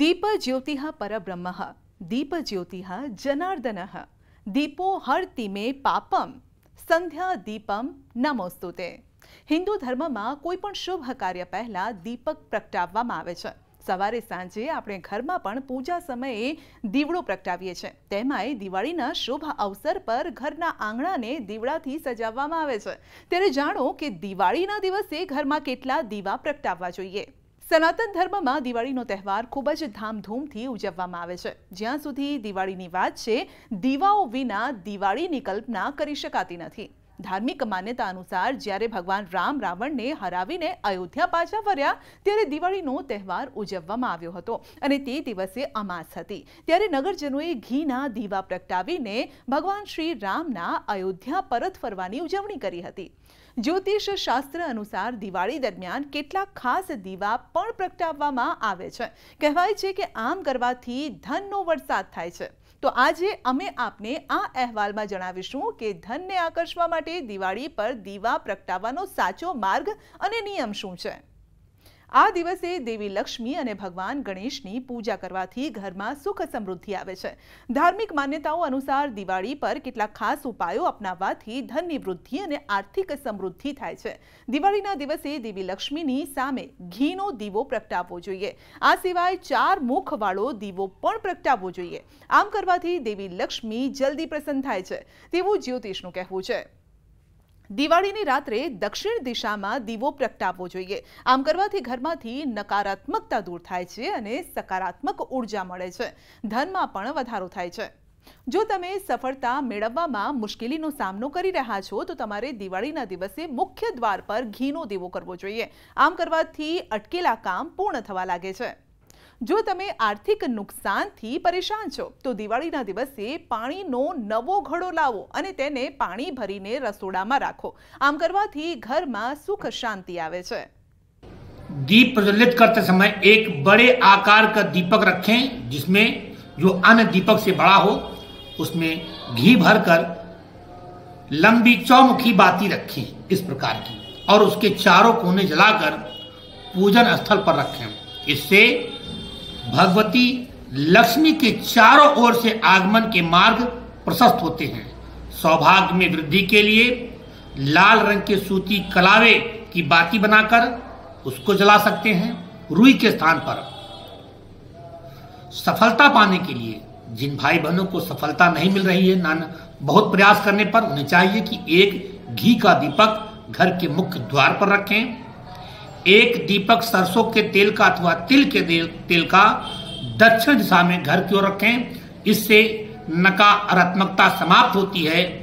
दीपा ज्योतिः परब्रह्मः दीपा ज्योतिः जनार्दनः दीपो हरति मे पापं संध्या दीपं नमोस्तुते हिंदू धर्म मां કોઈ પણ શુભ કાર્ય પેલા દીપક પ્રકટાવવામાં આવે છે સવારે સાંજે આપણે ઘર માં પણ પૂજા સમયે દીવડો પ્રકટાવીએ છે તેમાય દિવાળી ના શુભ અવસર પર ઘર ના આંગણા ને દીવડા થી સજાવવામાં આવે છે તેરે જાણો કે દિવાળી ના દિવસે ઘર માં કેટલા દીવા પ્રકટાવવા જોઈએ સનાતન ધર્મમાં દિવાળીનો તહેવાર ખૂબ જ ધામધૂમથી ઉજવવામાં આવે છે જ્યાં સુધી દિવાળીની વાત છે દીવાઓ વિના દિવાળીની કલ્પના કરી શકાતી નથી ધાર્મિક માન્યતા અનુસાર જ્યારે ભગવાન રામ રાવણને હરાવીને આયોધ્યા પાછા ફર્યા ત્યારે દિવાળીનો તહેવાર ઉજવવામાં આવ્યો હતો અને તે દિવસે અમાસ હતી ત્યારે નગરજનોએ ઘીના દીવા પ્રગટાવીને ભગવાન શ્રી રામના આયોધ્યા પરત ફરવાની ઉજવણી કરી હતી જ્યોતિષ શાસ્ત્ર અનુસાર દિવાળી દરમિયાન કેટલા ખાસ દીવા પણ પ્રગટાવવામાં આવે છે કહેવાય છે કે આમ કરવાથી ધનનો વરસાદ થાય છે તો આજે અમે આપને આ અહેવાલમાં જણાવીશું કે ધનને આકર્ષવા માટે દિવાળી પર દીવા પ્રગટાવવાનો સાચો માર્ગ અને નિયમ શું છે આ દિવસે દેવી લક્ષ્મી અને ભગવાન ગણેશની પૂજા કરવાથી ઘરમાં સુખ સમૃદ્ધિ આવે છે ધાર્મિક માન્યતાઓ અનુસાર દિવાળી પર કેટલાક ખાસ ઉપાયો અપનાવવાથી ધન નિવૃદ્ધિ અને આર્થિક સમૃદ્ધિ થાય છે દિવાળીના દિવસે દેવી લક્ષ્મીની સામે ઘીનો દીવો પ્રગટાવવો જોઈએ આ સિવાય ચાર મુખવાળો દીવો પણ પ્રગટાવવો જોઈએ આમ કરવાથી દેવી લક્ષ્મી જલ્દી પ્રસન્ન થાય છે તેવું જ્યોતિષનું કહેવું છે दिवाली ની રાત્રે દક્ષિણ દિશામાં દીવો પ્રગટાવવો જોઈએ આમ કરવાથી ઘરમાંથી નકારાત્મકતા દૂર થાય છે અને સકારાત્મક ઊર્જા મળે છે ધન માં પણ વધારો થાય છે જો તમે સફળતા મેળવવામાં મુશ્કેલીનો સામનો કરી રહ્યા છો તો તમારે દિવાળીના દિવસે મુખ્ય દ્વાર પર ઘીનો દીવો કરવો જોઈએ આમ કરવાથી અટકેલા કામ પૂર્ણ થવા લાગે છે जो ते आर्थिक नुकसान थी परेशान छो तो છો दिवसे पानी દિવસે પાણીનો નવો ઘડો લાવો भरी ने रसोड़ा में राखो आम करने की घर में सुख शांति आए दीप प्रज्वलित करते समय एक बड़े आकार का दीपक रखें जिसमें जो अन्य दीपक से बड़ा हो उसमें घी भरकर लंबी चौमुखी बाती रखें इस प्रकार की और उसके चारों कोने जलाकर पूजन स्थल पर रखें इससे भगवती लक्ष्मी के चारों ओर से आगमन के मार्ग प्रशस्त होते हैं सौभाग्य में वृद्धि के लिए लाल रंग के सूती कलावे की बाती बनाकर उसको जला सकते हैं रुई के स्थान पर सफलता पाने के लिए जिन भाई बहनों को सफलता नहीं मिल रही है नाना बहुत प्रयास करने पर उन्हें चाहिए कि एक घी का दीपक घर के मुख्य द्वार पर रखें एक दीपक सरसों के तेल का अथवा तिल के तेल का दक्षिण दिशा में घर की ओर रखें इससे नकारात्मकता समाप्त होती है